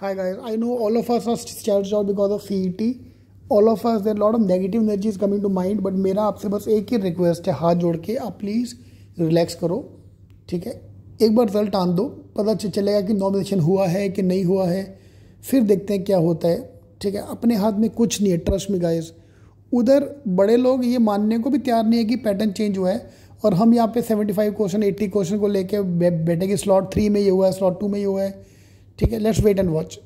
Hi guys, I know all of us are stressed out because of CET. All of us there lot of negative energy is coming to mind but मेरा आपसे बस एक ही request है हाथ जोड़ के आप प्लीज़ relax करो ठीक है एक बार रिजल्ट आन दो पता चलेगा कि नॉमिनेशन हुआ है कि नहीं हुआ है फिर देखते हैं क्या होता है ठीक है अपने हाथ में कुछ नहीं है ट्रस्ट में गाइज उधर बड़े लोग ये मानने को भी तैयार नहीं है कि पैटर्न चेंज हुआ है और हम यहाँ पे 75 क्वेश्चन 80 क्वेश्चन को लेके बैठे कि स्लॉट थ्री में ये हुआ है स्लॉट टू में ये हुआ है ठीक है लेट्स वेट एंड वॉच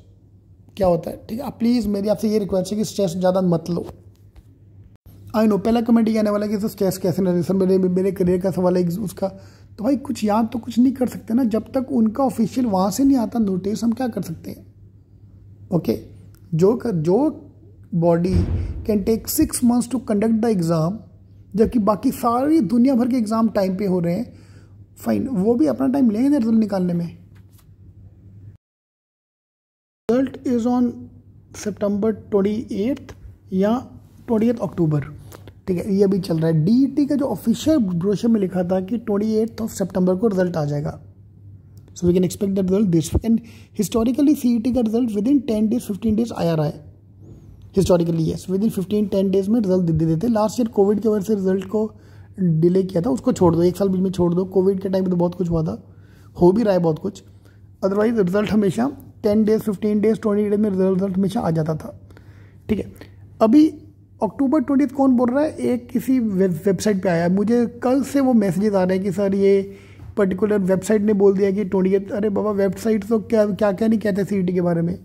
क्या होता है ठीक है आप प्लीज़ मेरी आपसे ये रिक्वेस्ट है कि स्ट्रेस ज़्यादा मत लो आई नो पहला कमेंट ये आने वाला कि स्ट्रेस कैसे नहीं सर मेरे मेरे करियर का सवाल है उसका तो भाई कुछ याद तो कुछ नहीं कर सकते ना जब तक उनका ऑफिशियल वहाँ से नहीं आता नोटिस हम क्या कर सकते हैं ओके जो कर जो body can take six months to conduct the exam जबकि बाकी सारी दुनिया भर के एग्ज़ाम टाइम पे हो रहे हैं फाइन वो भी अपना टाइम लेंगे रिजल्ट निकालने में result is on September twenty eighth या ट्वेंटी अक्टूबर ठीक है ये अभी चल रहा है डी e का जो ऑफिशियल ब्रोशर में लिखा था कि ट्वेंटी एट्थ ऑफ सेप्टेम्बर को रिजल्ट आ जाएगा so we can expect that result this and historically C का result within ten days fifteen days आया रहा है historically yes within fifteen ten days में रिजल्ट दे देते लास्ट ईयर कोविड की वजह से रिजल्ट को डिले किया था उसको छोड़ दो एक साल बीच में छोड़ दो कोविड के टाइम पर तो बहुत कुछ हुआ था हो भी रहा है बहुत कुछ अदरवाइज रिजल्ट हमेशा ten days fifteen days twenty days में रिजल्ट हमेशा आ जाता था ठीक है अभी अक्टूबर ट्वेंटी कौन बोल रहा है एक किसी वेबसाइट पे आया मुझे कल से वो मैसेजेस आ रहे हैं कि सर ये पर्टिकुलर वेबसाइट ने बोल दिया कि ट्वेंटी अरे बाबा वेबसाइट तो क्या क्या क्या नहीं कहते सी के बारे में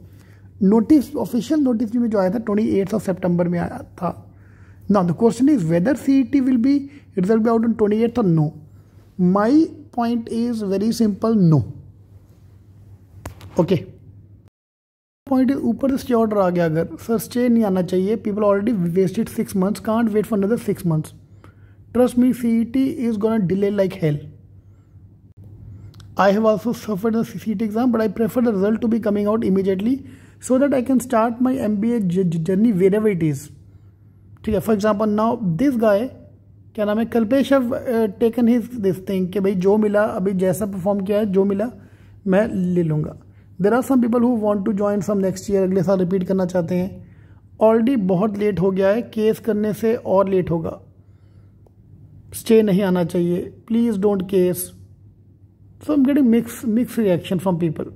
नोटिस ऑफिशियल नोटिस में जो आया था ट्वेंटी एट्थ ऑफ सेप्टेम्बर में आया था ना the question is whether C T will be result be out on twenty eighth और no my point is very simple no okay point ऊपर से ऑर्डर आ गया अगर सर स्टे नहीं आना चाहिए people already wasted six months can't wait for another six months trust me C T is gone delay like hell C C T exam but I prefer the result to be coming out immediately so that I can start my M B A journey wherever it is ठीक है for example now this guy क्या नाम है Kalpesh taken his this thing कि भाई जो मिला अभी जैसा परफॉर्म किया है जो मिला मैं ले लूँगा there are some people who want to join some next year अगले साल रिपीट करना चाहते हैं ऑलरेडी बहुत लेट हो गया है केस करने से और लेट होगा स्टे नहीं आना चाहिए please don't case so am getting mix mix reaction from people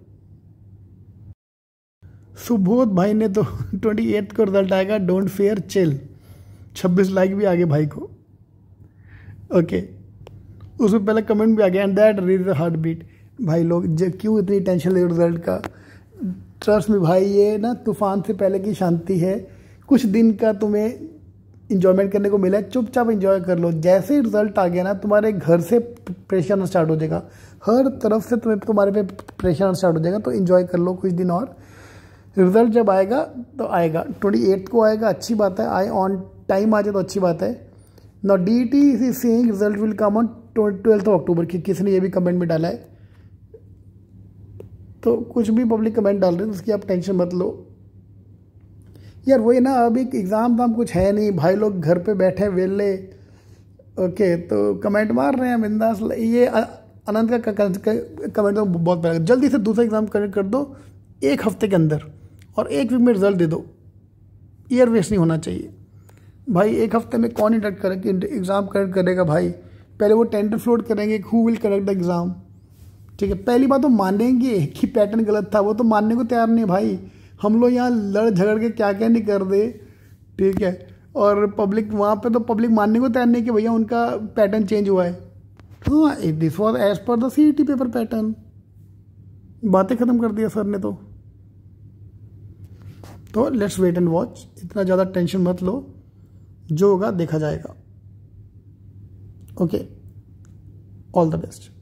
Subodh भाई ने तो ट्वेंटी एट को रिजल्ट आएगा डोंट फेयर चिल छब्बीस लाइक भी आगे भाई को ओके okay. उसमें पहले कमेंट भी आ गया and that reach the heart beat भाई लोग क्यों इतनी टेंशन ले रिजल्ट का ट्रस्ट में भाई ये ना तूफान से पहले की शांति है कुछ दिन का तुम्हें इंजॉयमेंट करने को मिला है चुपचाप इंजॉय कर लो जैसे ही रिजल्ट आ गया ना तुम्हारे घर से प्रेशर आना स्टार्ट हो जाएगा हर तरफ से तुम्हें तुम्हारे पे प्रेशर आना स्टार्ट हो जाएगा तो इंजॉय कर लो कुछ दिन और रिजल्ट जब आएगा तो आएगा ट्वेंटी एट को आएगा अच्छी बात है आए ऑन टाइम आ जाए तो अच्छी बात है not D T C result will come on twelfth of October ने ये भी कमेंट में डाला है तो कुछ भी पब्लिक कमेंट डाल रहे हैं उसकी आप टेंशन मत लो यार वही ना अभी एग्ज़ाम वाम कुछ है नहीं भाई लोग घर पे बैठे वेले ओके तो कमेंट मार रहे हैं बिंदास ये अनंत का कमेंट तो बहुत बड़ा जल्दी से दूसरा एग्ज़ाम कनेक्ट कर दो एक हफ्ते के अंदर और एक वीक में रिजल्ट दे दो ईयर वेस्ट नहीं होना चाहिए भाई एक हफ्ते में कौन इंटरेक्ट करेगा एग्ज़ाम कनेक्ट करेगा भाई पहले वो टेंडर फ्लोट करेंगे who will connect the exam ठीक है पहली बात तो मानेंगे कि पैटर्न गलत था वो तो मानने को तैयार नहीं भाई हम लोग यहाँ लड़ झगड़ के क्या क्या नहीं कर दे ठीक है और पब्लिक वहाँ पे तो पब्लिक मानने को तैयार नहीं कि भैया उनका पैटर्न चेंज हुआ है हाँ this was as per the C T paper pattern बातें ख़त्म कर दिया सर ने तो तो लेट्स वेट एंड वॉच इतना ज़्यादा टेंशन मत लो जो होगा देखा जाएगा ओके ऑल द बेस्ट